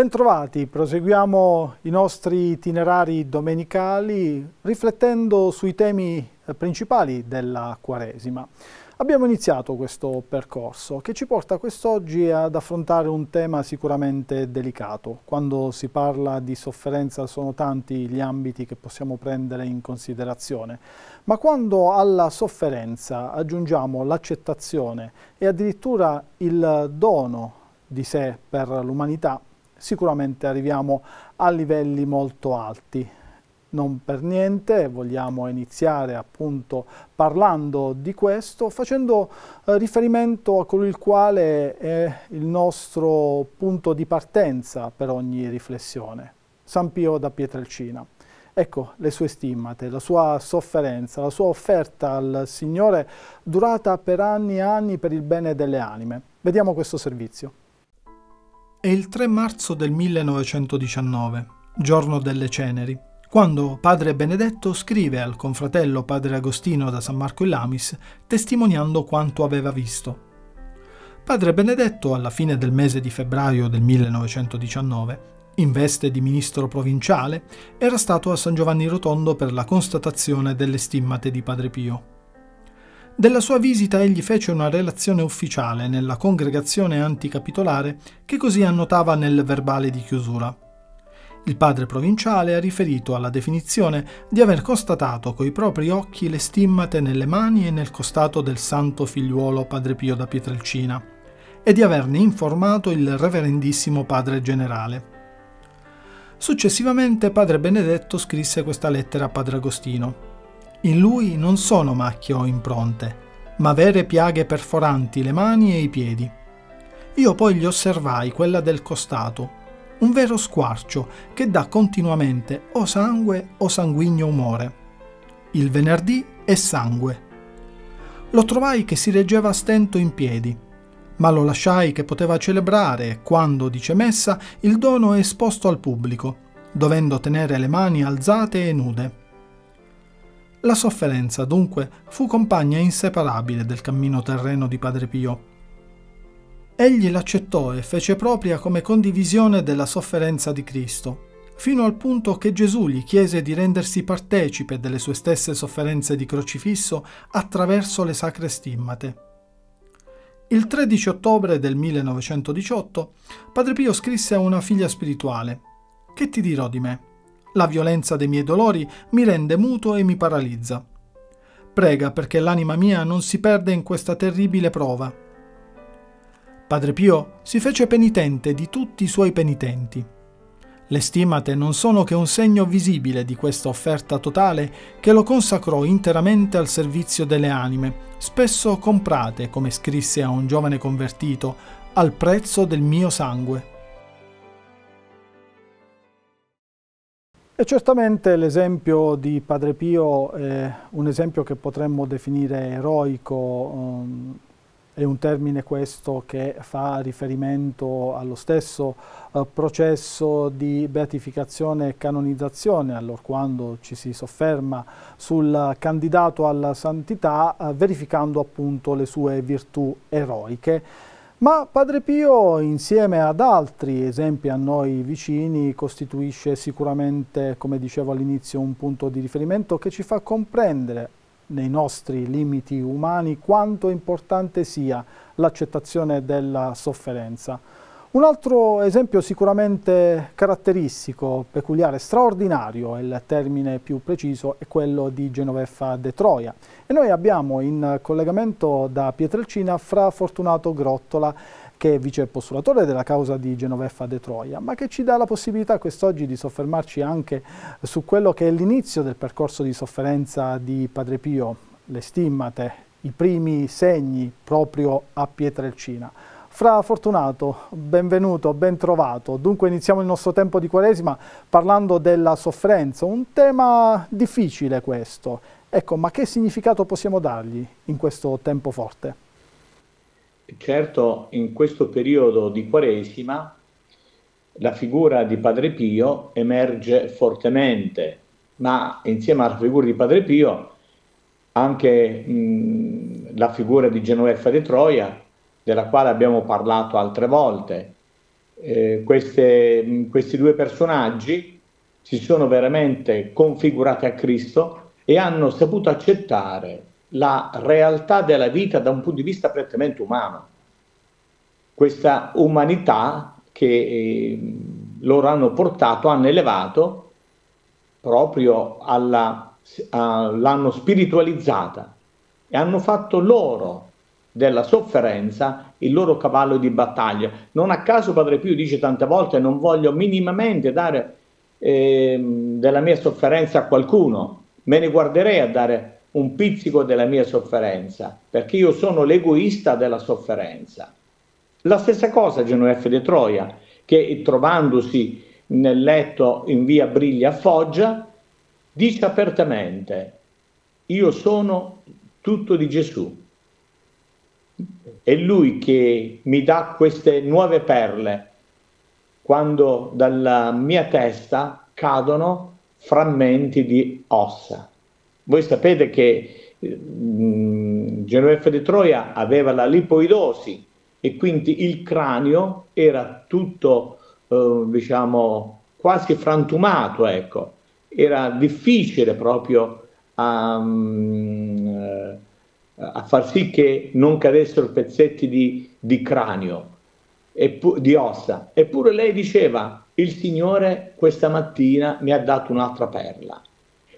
Bentrovati, proseguiamo i nostri itinerari domenicali riflettendo sui temi eh, principali della Quaresima. Abbiamo iniziato questo percorso che ci porta quest'oggi ad affrontare un tema sicuramente delicato. Quando si parla di sofferenza sono tanti gli ambiti che possiamo prendere in considerazione, ma quando alla sofferenza aggiungiamo l'accettazione e addirittura il dono di sé per l'umanità, sicuramente arriviamo a livelli molto alti. Non per niente vogliamo iniziare appunto parlando di questo facendo eh, riferimento a colui il quale è il nostro punto di partenza per ogni riflessione, San Pio da Pietrelcina. Ecco le sue stimmate, la sua sofferenza, la sua offerta al Signore durata per anni e anni per il bene delle anime. Vediamo questo servizio. È il 3 marzo del 1919, giorno delle ceneri, quando padre Benedetto scrive al confratello padre Agostino da San Marco in Lamis testimoniando quanto aveva visto. Padre Benedetto, alla fine del mese di febbraio del 1919, in veste di ministro provinciale, era stato a San Giovanni Rotondo per la constatazione delle stimmate di Padre Pio. Della sua visita egli fece una relazione ufficiale nella congregazione anticapitolare che così annotava nel verbale di chiusura. Il padre provinciale ha riferito alla definizione di aver constatato coi propri occhi le stimmate nelle mani e nel costato del santo figliuolo padre Pio da Pietrelcina e di averne informato il reverendissimo padre generale. Successivamente padre Benedetto scrisse questa lettera a padre Agostino, in lui non sono macchie o impronte, ma vere piaghe perforanti le mani e i piedi. Io poi gli osservai quella del costato, un vero squarcio che dà continuamente o sangue o sanguigno umore. Il venerdì è sangue. Lo trovai che si reggeva a stento in piedi, ma lo lasciai che poteva celebrare quando, dice messa, il dono è esposto al pubblico, dovendo tenere le mani alzate e nude. La sofferenza, dunque, fu compagna inseparabile del cammino terreno di Padre Pio. Egli l'accettò e fece propria come condivisione della sofferenza di Cristo, fino al punto che Gesù gli chiese di rendersi partecipe delle sue stesse sofferenze di crocifisso attraverso le sacre stimmate. Il 13 ottobre del 1918 Padre Pio scrisse a una figlia spirituale, Che ti dirò di me? La violenza dei miei dolori mi rende muto e mi paralizza. Prega perché l'anima mia non si perde in questa terribile prova. Padre Pio si fece penitente di tutti i suoi penitenti. Le stimate non sono che un segno visibile di questa offerta totale che lo consacrò interamente al servizio delle anime, spesso comprate, come scrisse a un giovane convertito, al prezzo del mio sangue. E certamente l'esempio di Padre Pio è un esempio che potremmo definire eroico, um, è un termine questo che fa riferimento allo stesso uh, processo di beatificazione e canonizzazione, allora quando ci si sofferma sul candidato alla santità, uh, verificando appunto le sue virtù eroiche ma Padre Pio, insieme ad altri esempi a noi vicini, costituisce sicuramente, come dicevo all'inizio, un punto di riferimento che ci fa comprendere nei nostri limiti umani quanto importante sia l'accettazione della sofferenza. Un altro esempio sicuramente caratteristico, peculiare, straordinario, è il termine più preciso, è quello di Genoveffa de Troia. E noi abbiamo in collegamento da Pietrelcina Fra Fortunato Grottola, che è vicepostulatore della causa di Genoveffa de Troia, ma che ci dà la possibilità quest'oggi di soffermarci anche su quello che è l'inizio del percorso di sofferenza di Padre Pio, le stimmate, i primi segni proprio a Pietrelcina. Fra Fortunato, benvenuto, ben trovato. Dunque iniziamo il nostro tempo di Quaresima parlando della sofferenza, un tema difficile questo. Ecco, ma che significato possiamo dargli in questo tempo forte? Certo, in questo periodo di Quaresima la figura di Padre Pio emerge fortemente, ma insieme alla figura di Padre Pio anche mh, la figura di Genoveffa di Troia della quale abbiamo parlato altre volte. Eh, queste, questi due personaggi si sono veramente configurati a Cristo e hanno saputo accettare la realtà della vita da un punto di vista prettamente umano. Questa umanità che eh, loro hanno portato, hanno elevato proprio alla, a, l'hanno spiritualizzata e hanno fatto loro della sofferenza il loro cavallo di battaglia. Non a caso Padre Pio dice tante volte non voglio minimamente dare eh, della mia sofferenza a qualcuno, me ne guarderei a dare un pizzico della mia sofferenza, perché io sono l'egoista della sofferenza. La stessa cosa Genoveffe de Troia, che trovandosi nel letto in via Briglia a Foggia, dice apertamente, io sono tutto di Gesù, è lui che mi dà queste nuove perle quando dalla mia testa cadono frammenti di ossa. Voi sapete che mh, mm, Genoveffa di Troia aveva la lipoidosi e quindi il cranio era tutto, eh, diciamo, quasi frantumato, ecco. Era difficile proprio a... Um, ehm, a far sì che non cadessero pezzetti di, di cranio, di ossa. Eppure lei diceva, il Signore questa mattina mi ha dato un'altra perla.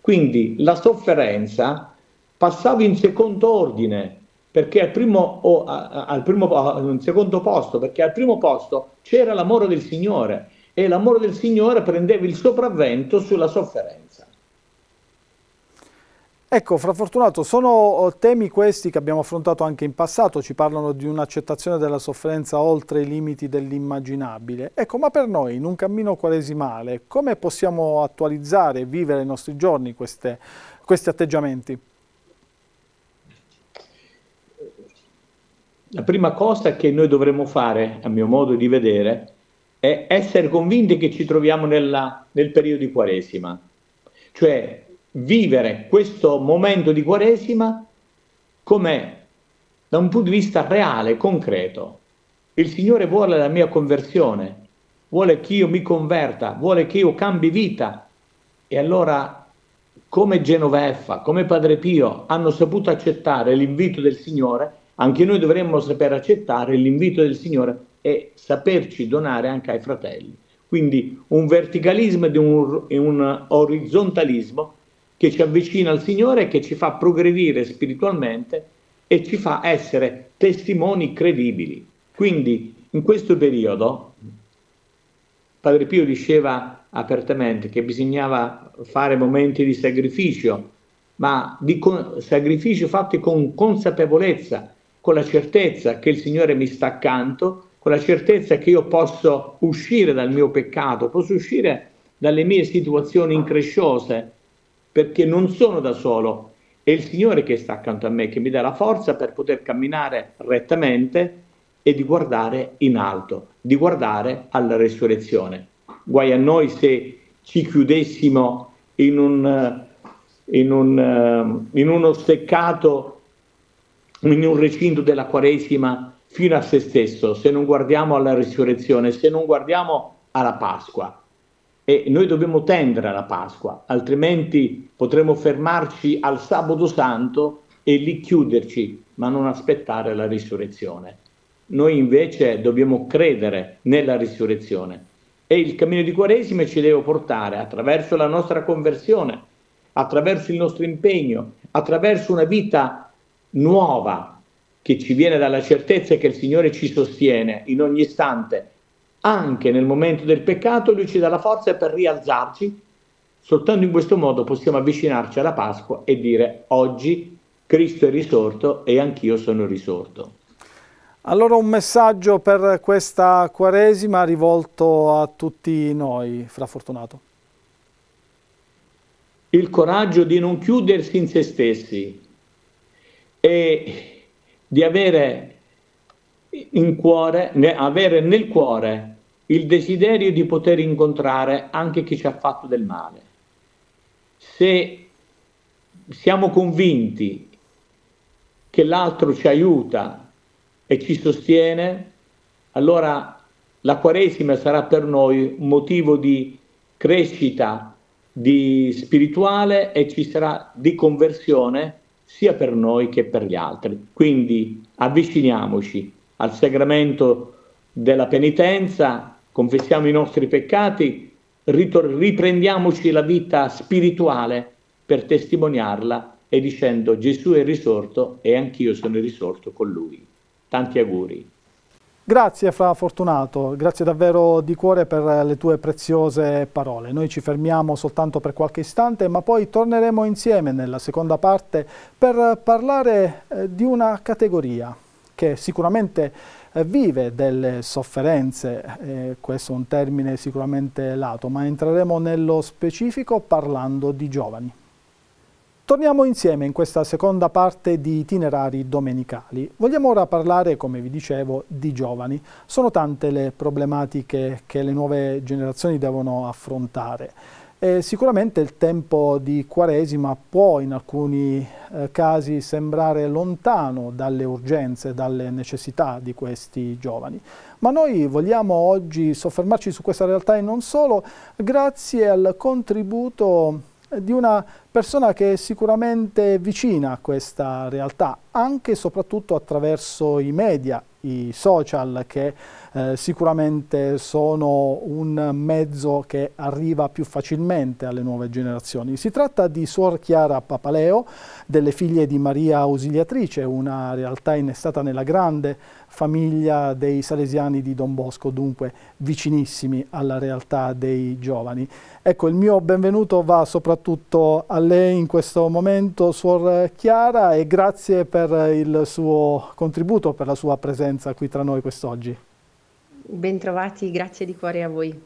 Quindi la sofferenza passava in secondo ordine, perché al primo, o, a, al primo, secondo posto, perché al primo posto c'era l'amore del Signore e l'amore del Signore prendeva il sopravvento sulla sofferenza. Ecco, Fra Fortunato, sono oh, temi questi che abbiamo affrontato anche in passato, ci parlano di un'accettazione della sofferenza oltre i limiti dell'immaginabile. Ecco, ma per noi, in un cammino quaresimale, come possiamo attualizzare e vivere i nostri giorni queste, questi atteggiamenti? La prima cosa che noi dovremmo fare, a mio modo di vedere, è essere convinti che ci troviamo nella, nel periodo di quaresima. Cioè, vivere questo momento di Quaresima com'è, da un punto di vista reale, concreto. Il Signore vuole la mia conversione, vuole che io mi converta, vuole che io cambi vita. E allora, come Genoveffa, come Padre Pio hanno saputo accettare l'invito del Signore, anche noi dovremmo saper accettare l'invito del Signore e saperci donare anche ai fratelli. Quindi un verticalismo e un, un orizzontalismo che ci avvicina al Signore, che ci fa progredire spiritualmente e ci fa essere testimoni credibili. Quindi in questo periodo Padre Pio diceva apertamente che bisognava fare momenti di sacrificio, ma di con- sacrificio fatti con consapevolezza, con la certezza che il Signore mi sta accanto, con la certezza che io posso uscire dal mio peccato, posso uscire dalle mie situazioni incresciose, perché non sono da solo, è il Signore che sta accanto a me, che mi dà la forza per poter camminare rettamente e di guardare in alto, di guardare alla resurrezione. Guai a noi se ci chiudessimo in, un, eh, in, un, eh, in uno steccato, in un recinto della Quaresima fino a se stesso, se non guardiamo alla resurrezione, se non guardiamo alla Pasqua e noi dobbiamo tendere alla Pasqua, altrimenti potremo fermarci al sabato santo e lì chiuderci, ma non aspettare la risurrezione. Noi invece dobbiamo credere nella risurrezione e il cammino di Quaresima ci deve portare attraverso la nostra conversione, attraverso il nostro impegno, attraverso una vita nuova che ci viene dalla certezza che il Signore ci sostiene in ogni istante anche nel momento del peccato lui ci dà la forza per rialzarci. Soltanto in questo modo possiamo avvicinarci alla Pasqua e dire oggi Cristo è risorto e anch'io sono risorto. Allora un messaggio per questa Quaresima rivolto a tutti noi, Fra Fortunato. Il coraggio di non chiudersi in se stessi e di avere in cuore, avere nel cuore il desiderio di poter incontrare anche chi ci ha fatto del male. Se siamo convinti che l'altro ci aiuta e ci sostiene, allora la Quaresima sarà per noi un motivo di crescita di spirituale e ci sarà di conversione sia per noi che per gli altri. Quindi avviciniamoci al sacramento della penitenza confessiamo i nostri peccati, ritor- riprendiamoci la vita spirituale per testimoniarla e dicendo Gesù è risorto e anch'io sono risorto con lui. Tanti auguri. Grazie Fra Fortunato, grazie davvero di cuore per le tue preziose parole. Noi ci fermiamo soltanto per qualche istante, ma poi torneremo insieme nella seconda parte per parlare eh, di una categoria che sicuramente eh, vive delle sofferenze, eh, questo è un termine sicuramente lato, ma entreremo nello specifico parlando di giovani. Torniamo insieme in questa seconda parte di itinerari domenicali. Vogliamo ora parlare, come vi dicevo, di giovani. Sono tante le problematiche che le nuove generazioni devono affrontare e sicuramente il tempo di Quaresima può in alcuni eh, casi sembrare lontano dalle urgenze, dalle necessità di questi giovani, ma noi vogliamo oggi soffermarci su questa realtà e non solo grazie al contributo di una persona che è sicuramente vicina a questa realtà, anche e soprattutto attraverso i media i social che eh, sicuramente sono un mezzo che arriva più facilmente alle nuove generazioni. Si tratta di Suor Chiara Papaleo, delle figlie di Maria Ausiliatrice, una realtà innestata nella grande famiglia dei salesiani di Don Bosco, dunque vicinissimi alla realtà dei giovani. Ecco, il mio benvenuto va soprattutto a lei in questo momento, Suor Chiara, e grazie per il suo contributo, per la sua presenza qui tra noi quest'oggi. Bentrovati, grazie di cuore a voi.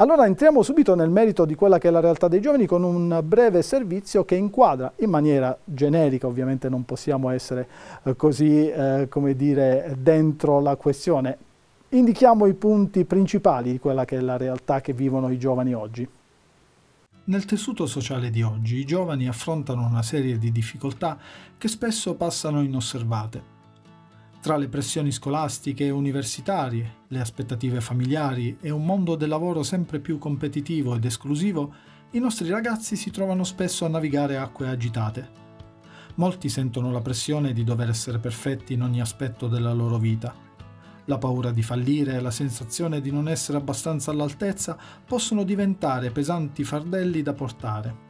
Allora entriamo subito nel merito di quella che è la realtà dei giovani con un breve servizio che inquadra in maniera generica, ovviamente non possiamo essere eh, così, eh, come dire, dentro la questione. Indichiamo i punti principali di quella che è la realtà che vivono i giovani oggi. Nel tessuto sociale di oggi i giovani affrontano una serie di difficoltà che spesso passano inosservate tra le pressioni scolastiche e universitarie, le aspettative familiari e un mondo del lavoro sempre più competitivo ed esclusivo, i nostri ragazzi si trovano spesso a navigare acque agitate. Molti sentono la pressione di dover essere perfetti in ogni aspetto della loro vita. La paura di fallire e la sensazione di non essere abbastanza all'altezza possono diventare pesanti fardelli da portare.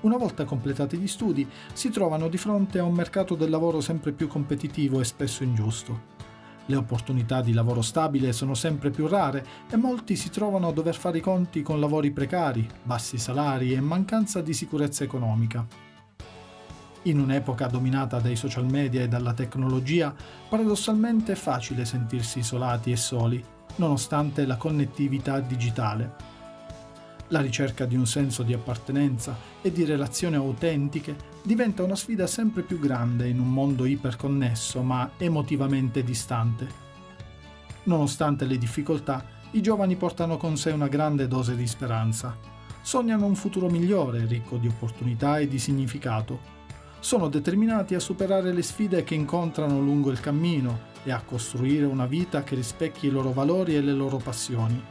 Una volta completati gli studi, si trovano di fronte a un mercato del lavoro sempre più competitivo e spesso ingiusto. Le opportunità di lavoro stabile sono sempre più rare e molti si trovano a dover fare i conti con lavori precari, bassi salari e mancanza di sicurezza economica. In un'epoca dominata dai social media e dalla tecnologia, paradossalmente è facile sentirsi isolati e soli, nonostante la connettività digitale. La ricerca di un senso di appartenenza e di relazioni autentiche diventa una sfida sempre più grande in un mondo iperconnesso ma emotivamente distante. Nonostante le difficoltà, i giovani portano con sé una grande dose di speranza. Sognano un futuro migliore, ricco di opportunità e di significato. Sono determinati a superare le sfide che incontrano lungo il cammino e a costruire una vita che rispecchi i loro valori e le loro passioni.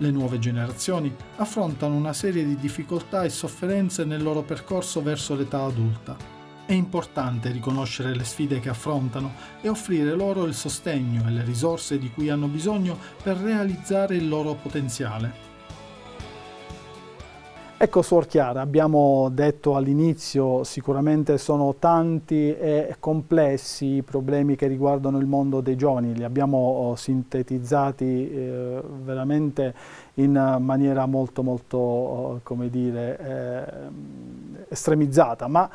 Le nuove generazioni affrontano una serie di difficoltà e sofferenze nel loro percorso verso l'età adulta. È importante riconoscere le sfide che affrontano e offrire loro il sostegno e le risorse di cui hanno bisogno per realizzare il loro potenziale. Ecco Suor Chiara, abbiamo detto all'inizio, sicuramente sono tanti e complessi i problemi che riguardano il mondo dei giovani, li abbiamo oh, sintetizzati eh, veramente in maniera molto molto, oh, come dire, eh, estremizzata, ma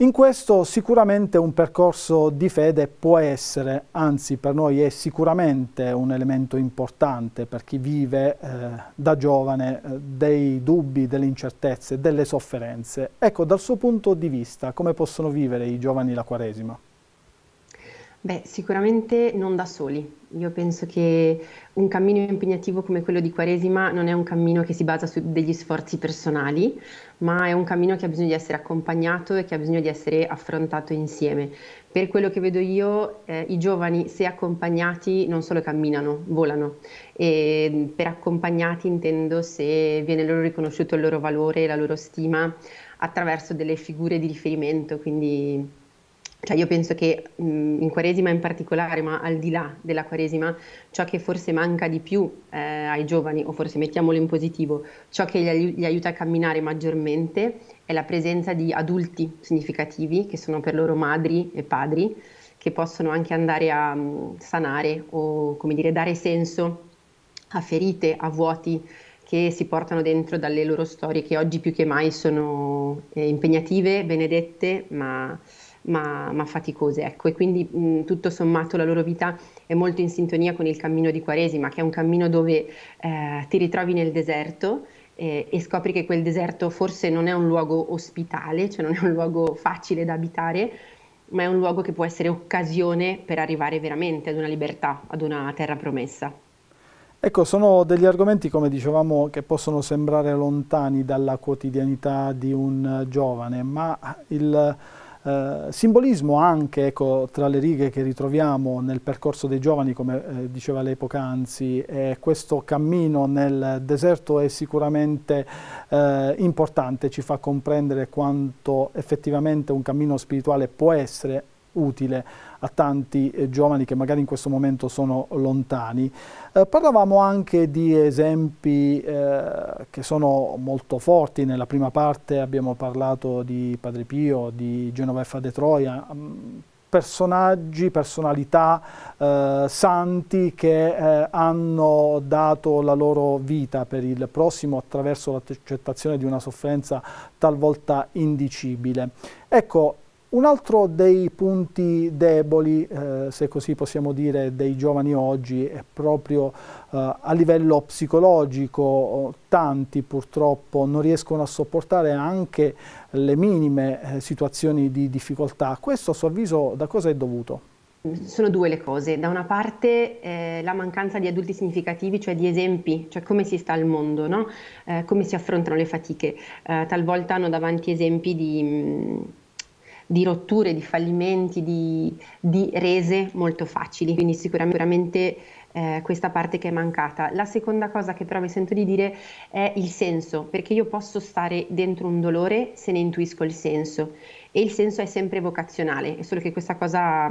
in questo sicuramente un percorso di fede può essere, anzi per noi è sicuramente un elemento importante per chi vive eh, da giovane eh, dei dubbi, delle incertezze, delle sofferenze. Ecco, dal suo punto di vista, come possono vivere i giovani la Quaresima? Beh, sicuramente non da soli. Io penso che un cammino impegnativo come quello di Quaresima non è un cammino che si basa su degli sforzi personali, ma è un cammino che ha bisogno di essere accompagnato e che ha bisogno di essere affrontato insieme. Per quello che vedo io, eh, i giovani, se accompagnati, non solo camminano, volano. E per accompagnati intendo se viene loro riconosciuto il loro valore, la loro stima attraverso delle figure di riferimento, quindi cioè io penso che mh, in Quaresima in particolare, ma al di là della Quaresima, ciò che forse manca di più eh, ai giovani, o forse mettiamolo in positivo, ciò che li, ai- aiuta a camminare maggiormente è la presenza di adulti significativi, che sono per loro madri e padri, che possono anche andare a mh, sanare o, come dire, dare senso a ferite, a vuoti che si portano dentro dalle loro storie, che oggi più che mai sono eh, impegnative, benedette, ma ma, ma faticose. Ecco. E quindi mh, tutto sommato la loro vita è molto in sintonia con il cammino di Quaresima, che è un cammino dove eh, ti ritrovi nel deserto e scopri che quel deserto forse non è un luogo ospitale, cioè non è un luogo facile da abitare, ma è un luogo che può essere occasione per arrivare veramente ad una libertà, ad una terra promessa. Ecco, sono degli argomenti, come dicevamo, che possono sembrare lontani dalla quotidianità di un giovane, ma il eh, simbolismo anche ecco, tra le righe che ritroviamo nel percorso dei giovani, come eh, diceva lei poc'anzi, e questo cammino nel deserto è sicuramente eh, importante, ci fa comprendere quanto effettivamente un cammino spirituale può essere utile a tanti eh, giovani che magari in questo momento sono lontani. Eh, parlavamo anche di esempi eh, che sono molto forti, nella prima parte abbiamo parlato di Padre Pio, di Genoveffa de Troia, mm, personaggi, personalità eh, santi che eh, hanno dato la loro vita per il prossimo attraverso l'accettazione di una sofferenza talvolta indicibile. Ecco, un altro dei punti deboli, eh, se così possiamo dire, dei giovani oggi è proprio eh, a livello psicologico. Tanti purtroppo non riescono a sopportare anche le minime eh, situazioni di difficoltà. Questo a suo avviso da cosa è dovuto? Sono due le cose. Da una parte eh, la mancanza di adulti significativi, cioè di esempi, cioè come si sta al mondo, no? eh, come si affrontano le fatiche. Eh, talvolta hanno davanti esempi di, mm, di rotture, di fallimenti, di, di rese molto facili, quindi sicuramente eh, questa parte che è mancata. La seconda cosa che però mi sento di dire è il senso, perché io posso stare dentro un dolore se ne intuisco il senso e il senso è sempre vocazionale, è solo che questa cosa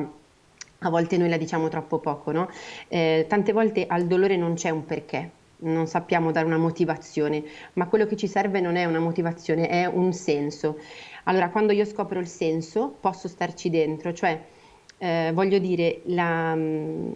a volte noi la diciamo troppo poco, no? Eh, tante volte al dolore non c'è un perché, non sappiamo dare una motivazione, ma quello che ci serve non è una motivazione, è un senso. Allora, quando io scopro il senso, posso starci dentro, cioè eh, voglio dire, la, mm,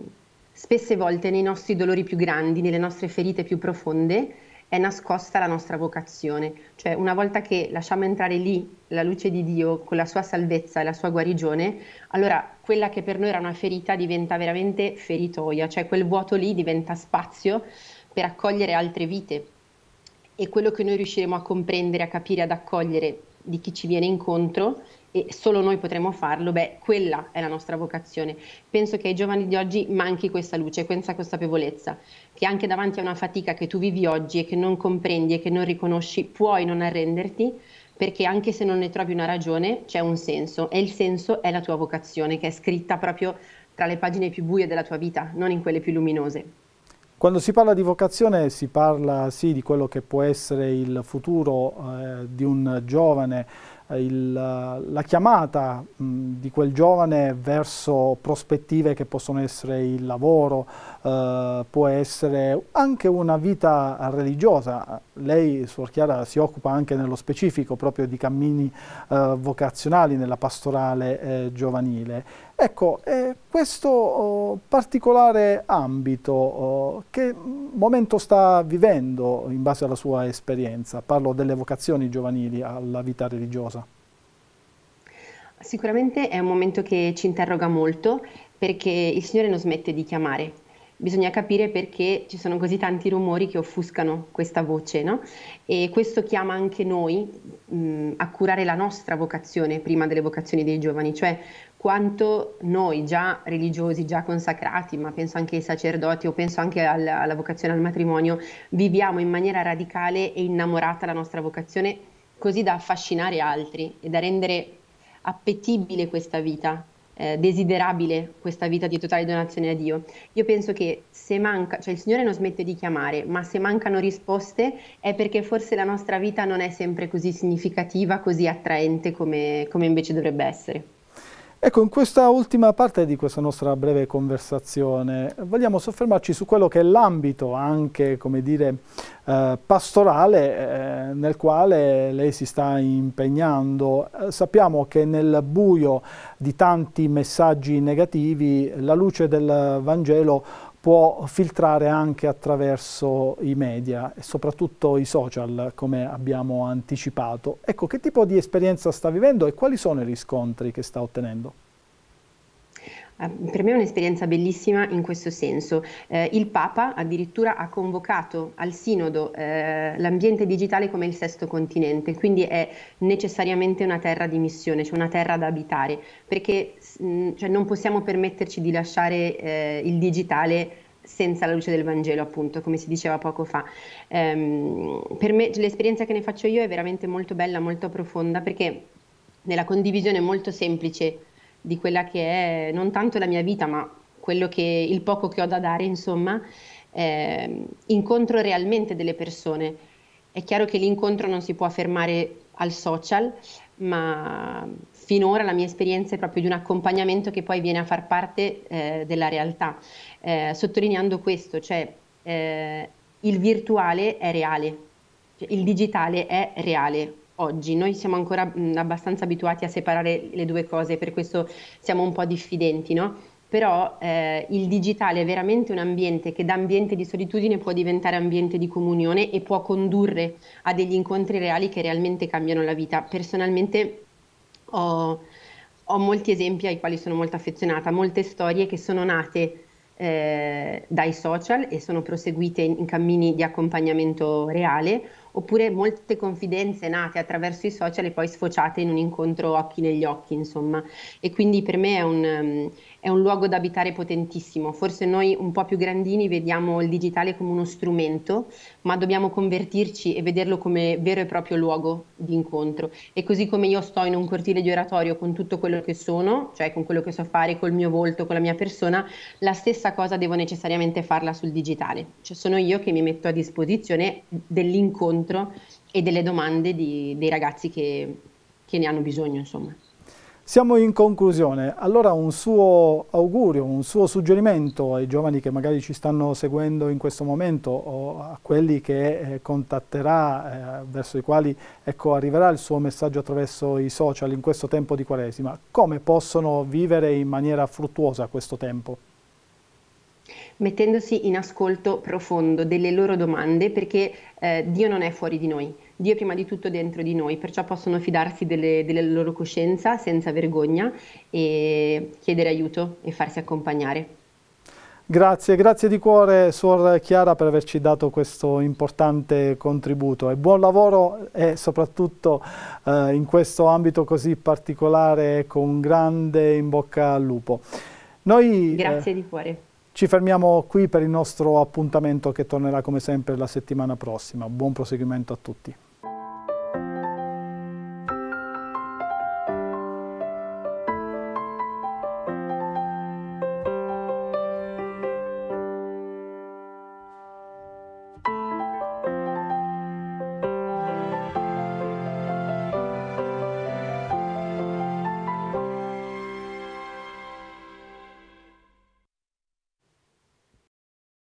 spesse volte nei nostri dolori più grandi, nelle nostre ferite più profonde, è nascosta la nostra vocazione, cioè una volta che lasciamo entrare lì la luce di Dio con la sua salvezza e la sua guarigione, allora quella che per noi era una ferita diventa veramente feritoia, cioè quel vuoto lì diventa spazio per accogliere altre vite e quello che noi riusciremo a comprendere, a capire, ad accogliere di chi ci viene incontro e solo noi potremo farlo, beh, quella è la nostra vocazione. Penso che ai giovani di oggi manchi questa luce, questa consapevolezza, che anche davanti a una fatica che tu vivi oggi e che non comprendi e che non riconosci, puoi non arrenderti, perché anche se non ne trovi una ragione, c'è un senso e il senso è la tua vocazione, che è scritta proprio tra le pagine più buie della tua vita, non in quelle più luminose. Quando si parla di vocazione si parla sì di quello che può essere il futuro eh, di un giovane, eh, il, eh, la chiamata mh, di quel giovane verso prospettive che possono essere il lavoro, eh, può essere anche una vita religiosa. Lei, Suor Chiara, si occupa anche nello specifico proprio di cammini eh, vocazionali nella pastorale eh, giovanile Ecco, eh, questo oh, particolare ambito, oh, che momento sta vivendo in base alla sua esperienza? Parlo delle vocazioni giovanili alla vita religiosa. Sicuramente è un momento che ci interroga molto perché il Signore non smette di chiamare bisogna capire perché ci sono così tanti rumori che offuscano questa voce, no? E questo chiama anche noi mh, mm, a curare la nostra vocazione prima delle vocazioni dei giovani, cioè quanto noi già religiosi, già consacrati, ma penso anche ai sacerdoti o penso anche alla, alla vocazione al matrimonio, viviamo in maniera radicale e innamorata la nostra vocazione così da affascinare altri e da rendere appetibile questa vita eh, desiderabile questa vita di totale donazione a Dio. Io penso che se manca, cioè il Signore non smette di chiamare, ma se mancano risposte è perché forse la nostra vita non è sempre così significativa, così attraente come, come invece dovrebbe essere. Ecco, in questa ultima parte di questa nostra breve conversazione vogliamo soffermarci su quello che è l'ambito anche, come dire, eh, pastorale eh, nel quale lei si sta impegnando. Eh, sappiamo che nel buio di tanti messaggi negativi la luce del Vangelo può filtrare anche attraverso i media e soprattutto i social, come abbiamo anticipato. Ecco, che tipo di esperienza sta vivendo e quali sono i riscontri che sta ottenendo? Ah, per me è un'esperienza bellissima in questo senso. Eh, il Papa addirittura ha convocato al Sinodo eh, l'ambiente digitale come il sesto continente, quindi è necessariamente una terra di missione, cioè una terra da abitare, perché mh, mm, cioè non possiamo permetterci di lasciare eh, il digitale senza la luce del Vangelo, appunto, come si diceva poco fa. Ehm, per me l'esperienza che ne faccio io è veramente molto bella, molto profonda, perché nella condivisione molto semplice di quella che è non tanto la mia vita, ma quello che il poco che ho da dare, insomma, eh, incontro realmente delle persone. È chiaro che l'incontro non si può fermare al social, ma finora la mia esperienza è proprio di un accompagnamento che poi viene a far parte eh, della realtà, eh, sottolineando questo, cioè eh, il virtuale è reale, cioè, il digitale è reale, oggi. Noi siamo ancora mh, abbastanza abituati a separare le due cose, per questo siamo un po' diffidenti, no? Però eh, il digitale è veramente un ambiente che da ambiente di solitudine può diventare ambiente di comunione e può condurre a degli incontri reali che realmente cambiano la vita. Personalmente ho, ho molti esempi ai quali sono molto affezionata, molte storie che sono nate eh, dai social e sono proseguite in, in cammini di accompagnamento reale oppure molte confidenze nate attraverso i social e poi sfociate in un incontro occhi negli occhi, insomma. E quindi per me è un è un luogo da abitare potentissimo. Forse noi un po' più grandini vediamo il digitale come uno strumento, ma dobbiamo convertirci e vederlo come vero e proprio luogo di incontro. E così come io sto in un cortile di oratorio con tutto quello che sono, cioè con quello che so fare, col mio volto, con la mia persona, la stessa cosa devo necessariamente farla sul digitale. Cioè sono io che mi metto a disposizione dell'incontro e delle domande di, dei ragazzi che, che ne hanno bisogno, insomma. Siamo in conclusione, allora un suo augurio, un suo suggerimento ai giovani che magari ci stanno seguendo in questo momento o a quelli che eh, contatterà, eh, verso i quali ecco, arriverà il suo messaggio attraverso i social in questo tempo di Quaresima, come possono vivere in maniera fruttuosa questo tempo? Mettendosi in ascolto profondo delle loro domande perché eh, Dio non è fuori di noi Dio prima di tutto dentro di noi, perciò possono fidarsi delle, della loro coscienza senza vergogna e chiedere aiuto e farsi accompagnare. Grazie, grazie di cuore Suor Chiara per averci dato questo importante contributo e buon lavoro e soprattutto eh, in questo ambito così particolare con un grande in bocca al lupo. Noi, grazie eh, di cuore. Ci fermiamo qui per il nostro appuntamento che tornerà come sempre la settimana prossima. Buon proseguimento a tutti.